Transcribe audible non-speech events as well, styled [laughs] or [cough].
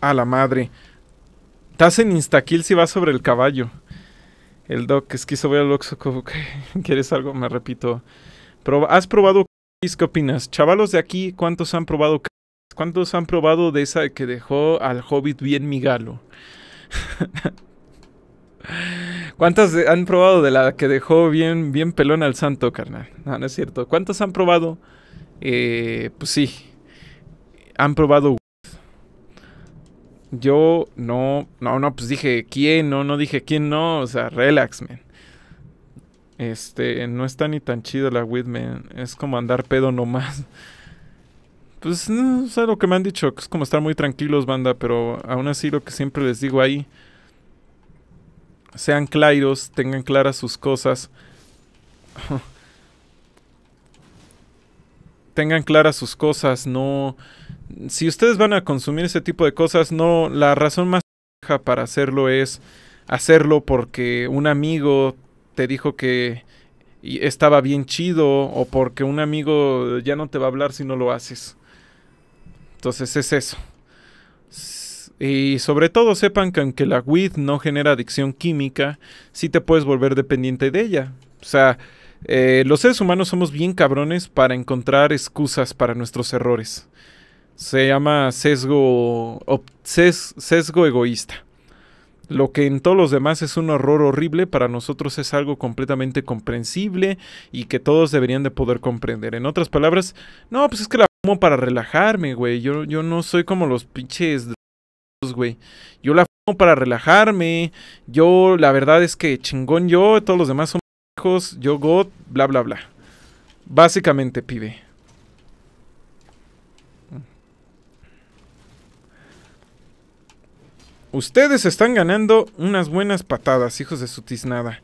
A la madre. ¿Estás en instakill si vas sobre el caballo. El doc es que voy al ¿qué [laughs] ¿Quieres algo? Me repito. ¿Has probado ¿Qué opinas? Chavalos de aquí, ¿cuántos han probado ¿Cuántos han probado de esa que dejó al Hobbit bien migalo? [laughs] ¿Cuántas han probado de la que dejó bien, bien pelón al santo, carnal? No, no es cierto. ¿Cuántos han probado? Eh, pues sí. Han probado yo no, no, no, pues dije quién, no, no dije quién, no, o sea, relax, man. Este, no está ni tan chido la weed, Es como andar pedo nomás. Pues, no sé lo que me han dicho, que es como estar muy tranquilos, banda, pero aún así lo que siempre les digo ahí, sean claros, tengan claras sus cosas. [laughs] tengan claras sus cosas, no si ustedes van a consumir ese tipo de cosas, no, la razón más para hacerlo es hacerlo porque un amigo te dijo que estaba bien chido o porque un amigo ya no te va a hablar si no lo haces. Entonces es eso. Y sobre todo sepan que aunque la weed no genera adicción química, sí te puedes volver dependiente de ella. O sea, eh, los seres humanos somos bien cabrones para encontrar excusas para nuestros errores se llama sesgo, sesgo egoísta. Lo que en todos los demás es un horror horrible, para nosotros es algo completamente comprensible y que todos deberían de poder comprender. En otras palabras, no, pues es que la fumo para relajarme, güey. Yo, yo no soy como los pinches güey. Yo la fumo para relajarme. Yo, la verdad es que chingón yo, todos los demás son hijos, yo got, bla, bla, bla. Básicamente, pibe. Ustedes están ganando unas buenas patadas, hijos de su tiznada.